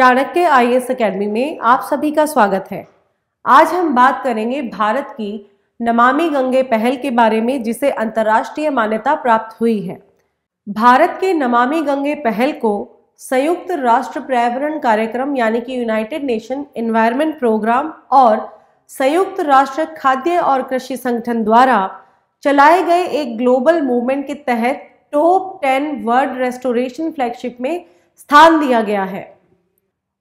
Chanakya I S academy में आप सभी का स्वागत है आज हम बात करेंगे भारत की नमामि गंगे पहल के बारे में जिसे अंतर्राष्ट्रीय मान्यता प्राप्त हुई है भारत के नमामि गंगे पहल को संयुक्त राष्ट्र पर्यावरण कार्यक्रम यानी कि यूनाइटेड नेशन एनवायरमेंट प्रोग्राम और संयुक्त राष्ट्र खाद्य और कृषि संगठन द्वारा चलाए गए एक ग्लोबल मूवमेंट के तहत top ten world restoration flagship में स्थान दिया गया है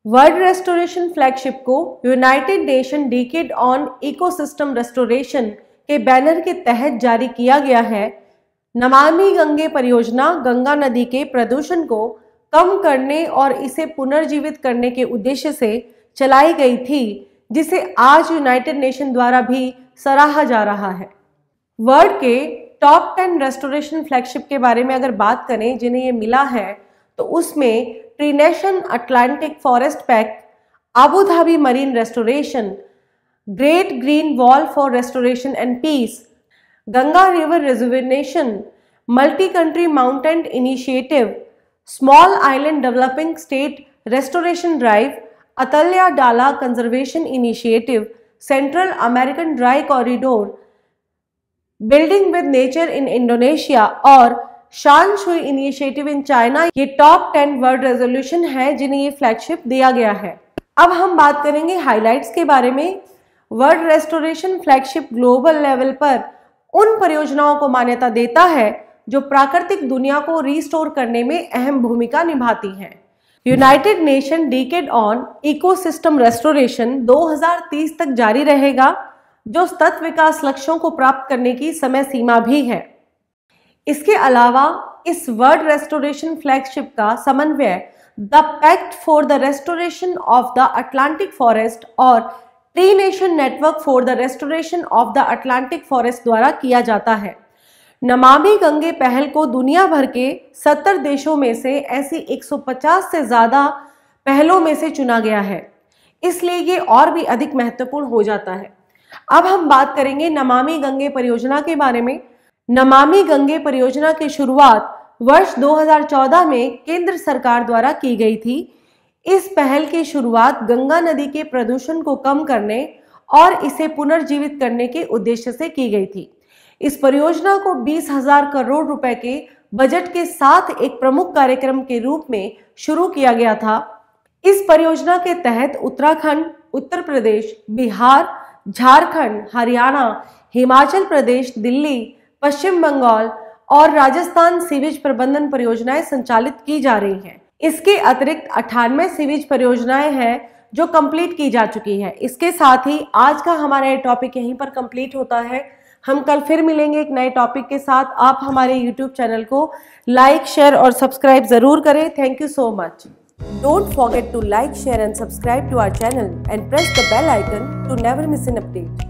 वर्ल्ड रेस्टोरेशन फ्लैगशिप को United Nation decade on ecosystem restoration के बैनर के तहत जारी किया गया है नमामि गंगे परियोजना गंगा नदी के प्रदूषण को कम करने और इसे पुनर्जीवित करने के उद्देश्य से चलाई गई थी जिसे आज यूनाइटेड नेशन द्वारा भी सराहा जा रहा है वर्ल्ड के टॉप टेन रेस्टोरेशन फ्लैगशिप के बारे में अगर बात करें जिन्हें ये मिला है तो उसमें Trination Atlantic Forest Pact, Abu Dhabi Marine Restoration, Great Green Wall for Restoration and Peace, Ganga River Rejuvenation, Multi-Country Mountain Initiative, Small Island Developing State Restoration Drive, Atalya Dala Conservation Initiative, Central American Dry Corridor, Building with Nature in Indonesia or Shan Shui initiative in China ये top ten world resolution है जिन्हें ये flagship दिया गया है अब हम बात करेंगे हाइलाइट्स के बारे में world restoration flagship global level पर उन परियोजनाओं को मान्यता देता है जो प्राकृतिक दुनिया को रिस्टोर करने में अहम भूमिका निभाती हैं United Nation decade on ecosystem restoration 2030 तक जारी रहेगा जो सतत विकास लक्ष्यों को प्राप्त करने की समय सीमा भी है इसके अलावा इस वर्ल्ड रेस्टोरेशन फ्लैगशिप का समन्वय the pact for the restoration of the Atlantic forest और tree nation network for the restoration of the Atlantic forest द्वारा किया जाता है नमामि गंगे पहल को दुनिया भर के 70 देशों में से ऐसी 150 से ज़्यादा पहलों में से चुना गया है इसलिए ये और भी अधिक महत्वपूर्ण हो जाता है अब हम बात करेंगे नमामि गंगे परियोजना के बारे में नमामि गंगे परियोजना की शुरुआत वर्ष 2014 में केंद्र सरकार द्वारा की गई थी इस पहल की शुरुआत गंगा नदी के प्रदूषण को कम करने और इसे पुनर्जीवित करने के उद्देश्य से की गई थी इस परियोजना को बीस हजार करोड़ रुपए के बजट के साथ एक प्रमुख कार्यक्रम के रूप में शुरू किया गया था इस परियोजना के तहत उत्तराखंड उत्तर प्रदेश बिहार झारखंड हरियाणा हिमाचल प्रदेश दिल्ली पश्चिम बंगाल और राजस्थान सीवेज प्रबंधन परियोजनाएं संचालित की जा रही हैं। इसके अतिरिक्त अठानवे सीवेज परियोजनाएं हैं जो कंप्लीट की जा चुकी है इसके साथ ही आज का हमारा ये टॉपिक यहीं पर कंप्लीट होता है हम कल फिर मिलेंगे एक नए टॉपिक के साथ आप हमारे यूट्यूब चैनल को लाइक शेयर और सब्सक्राइब ज़रूर करें thank you so much don't forget to like share and subscribe to our channel and press the bell icon to never miss an update